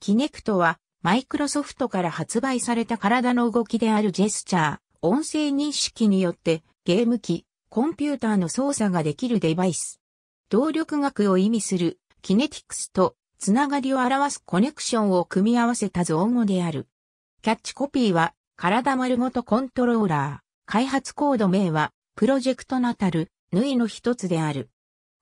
キネクトは、マイクロソフトから発売された体の動きであるジェスチャー、音声認識によって、ゲーム機、コンピューターの操作ができるデバイス。動力学を意味する、キネティクスと、つながりを表すコネクションを組み合わせた造語である。キャッチコピーは、体丸ごとコントローラー。開発コード名は、プロジェクトナタル、ヌイの一つである。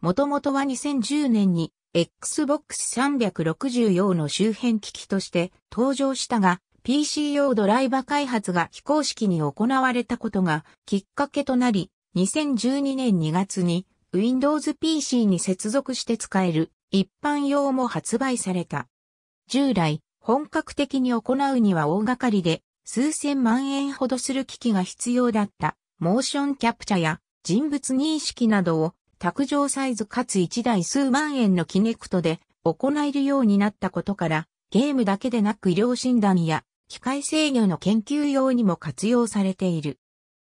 もともとは2010年に、Xbox 360用の周辺機器として登場したが、PC 用ドライバ開発が非公式に行われたことがきっかけとなり、2012年2月に Windows PC に接続して使える一般用も発売された。従来、本格的に行うには大掛かりで数千万円ほどする機器が必要だったモーションキャプチャや人物認識などを卓上サイズかつ1台数万円のキネクトで行えるようになったことから、ゲームだけでなく医療診断や機械制御の研究用にも活用されている。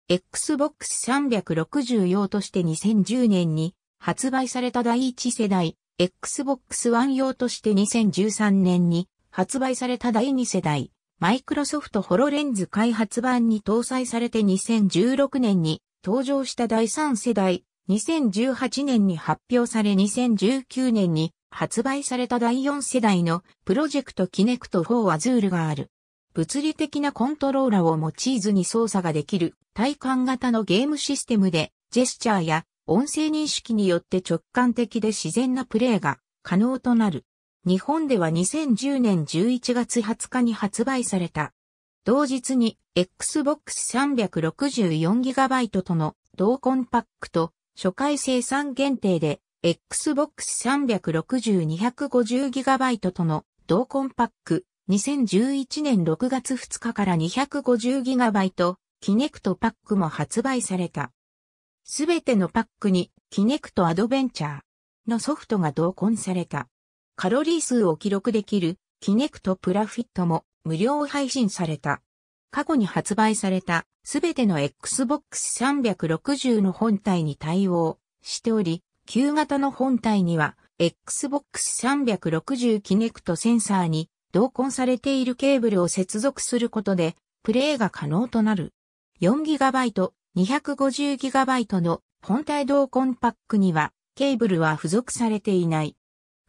Xbox 360用として2010年に発売された第1世代、Xbox One 用として2013年に発売された第2世代、マイクロソフトホロレンズ開発版に搭載されて2016年に登場した第3世代2018年に発表され2019年に発売された第4世代のプロジェクトキネクト4アズールがある。物理的なコントローラーを用いずに操作ができる体感型のゲームシステムで、ジェスチャーや音声認識によって直感的で自然なプレイが可能となる。日本では2010年11月20日に発売された。同日に Xbox 364GB との同コンパックと初回生産限定で Xbox 360-250GB との同コンパック2011年6月2日から 250GB キネクトパックも発売された。すべてのパックにキネクトアドベンチャーのソフトが同梱された。カロリー数を記録できるキネクトプラフィットも無料配信された。過去に発売されたすべての Xbox 360の本体に対応しており、旧型の本体には Xbox 360キネクトセンサーに同梱されているケーブルを接続することでプレイが可能となる。4GB、250GB の本体同梱パックにはケーブルは付属されていない。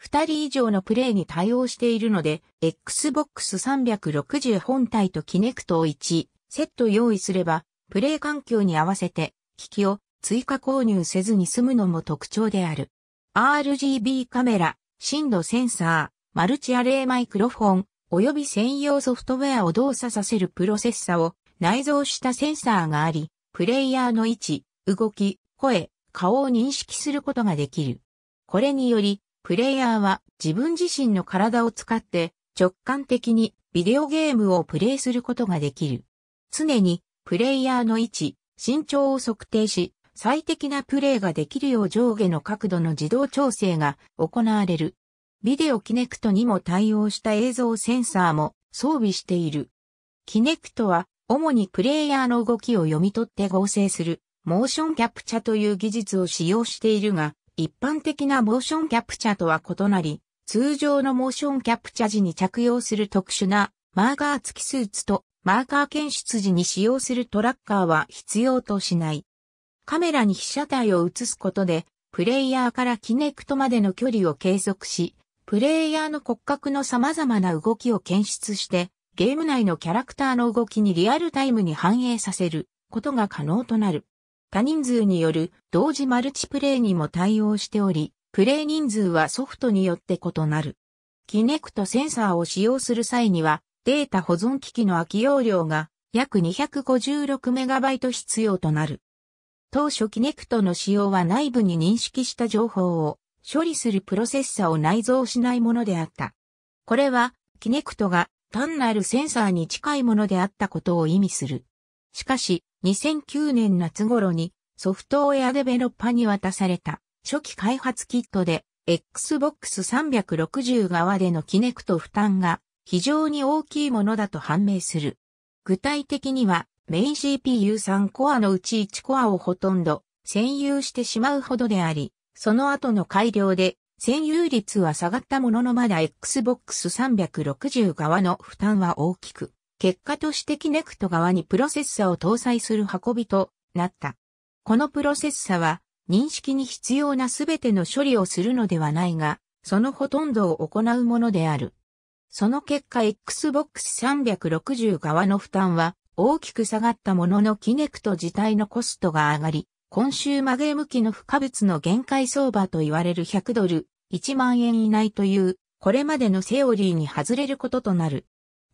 2人以上のプレイに対応しているので、Xbox 360本体と Kinect を1セット用意すれば、プレイ環境に合わせて、機器を追加購入せずに済むのも特徴である。RGB カメラ、深度センサー、マルチアレイマイクロフォン、及び専用ソフトウェアを動作させるプロセッサを内蔵したセンサーがあり、プレイヤーの位置、動き、声、顔を認識することができる。これにより、プレイヤーは自分自身の体を使って直感的にビデオゲームをプレイすることができる。常にプレイヤーの位置、身長を測定し、最適なプレイができるよう上下の角度の自動調整が行われる。ビデオキネクトにも対応した映像センサーも装備している。キネクトは主にプレイヤーの動きを読み取って合成するモーションキャプチャという技術を使用しているが、一般的なモーションキャプチャーとは異なり、通常のモーションキャプチャ時に着用する特殊なマーカー付きスーツとマーカー検出時に使用するトラッカーは必要としない。カメラに被写体を映すことで、プレイヤーからキネクトまでの距離を計測し、プレイヤーの骨格の様々な動きを検出して、ゲーム内のキャラクターの動きにリアルタイムに反映させることが可能となる。多人数による同時マルチプレイにも対応しており、プレイ人数はソフトによって異なる。キネクトセンサーを使用する際には、データ保存機器の空き容量が約 256MB 必要となる。当初キネクトの使用は内部に認識した情報を処理するプロセッサを内蔵しないものであった。これは、キネクトが単なるセンサーに近いものであったことを意味する。しかし、2009年夏頃にソフトウェアデベロッパに渡された初期開発キットで Xbox 360側でのキネクト負担が非常に大きいものだと判明する。具体的にはメイン CPU3 コアのうち1コアをほとんど占有してしまうほどであり、その後の改良で占有率は下がったもののまだ Xbox 360側の負担は大きく、結果としてキネクト側にプロセッサを搭載する運びとなった。このプロセッサは認識に必要なすべての処理をするのではないが、そのほとんどを行うものである。その結果 Xbox 360側の負担は大きく下がったもののキネクト自体のコストが上がり、今週マゲーム機の付加物の限界相場と言われる100ドル、1万円以内という、これまでのセオリーに外れることとなる。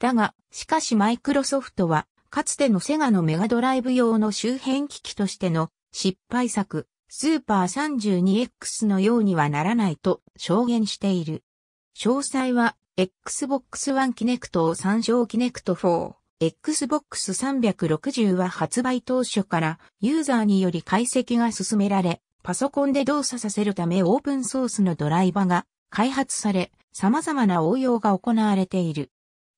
だが、しかしマイクロソフトは、かつてのセガのメガドライブ用の周辺機器としての失敗作、スーパー 32X のようにはならないと証言している。詳細は、Xbox One Kinect を参照 Kinect 4。Xbox 360は発売当初からユーザーにより解析が進められ、パソコンで動作させるためオープンソースのドライバが開発され、様々な応用が行われている。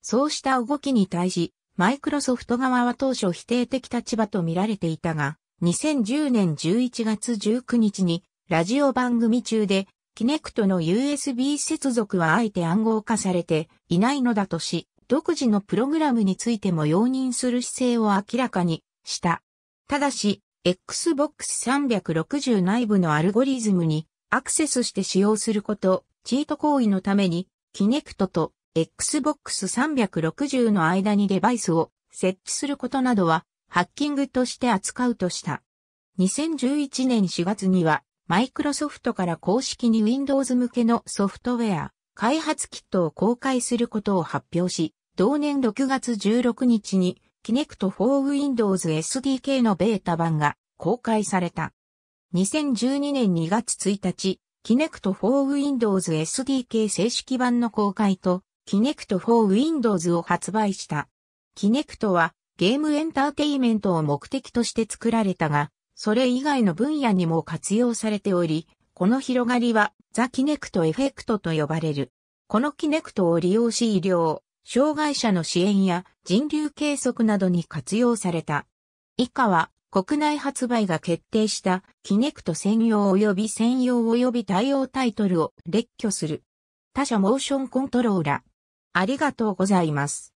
そうした動きに対し、マイクロソフト側は当初否定的立場と見られていたが、2010年11月19日にラジオ番組中で、キネクトの USB 接続はあえて暗号化されていないのだとし、独自のプログラムについても容認する姿勢を明らかにした。ただし、Xbox 360内部のアルゴリズムにアクセスして使用すること、チート行為のために、キネクトと Xbox 360の間にデバイスを設置することなどはハッキングとして扱うとした。2011年4月には、マイクロソフトから公式に Windows 向けのソフトウェア、開発キットを公開することを発表し、同年6月16日に Kinect for Windows SDK のベータ版が公開された。2012年2月1日、Kinect for Windows SDK 正式版の公開と Kinect for Windows を発売した。Kinect はゲームエンターテイメントを目的として作られたが、それ以外の分野にも活用されており、この広がりはザ・キネクト・エフェクトと呼ばれる。このキネクトを利用し医療、障害者の支援や人流計測などに活用された。以下は国内発売が決定したキネクト専用及び専用及び対応タイトルを列挙する。他社モーションコントローラありがとうございます。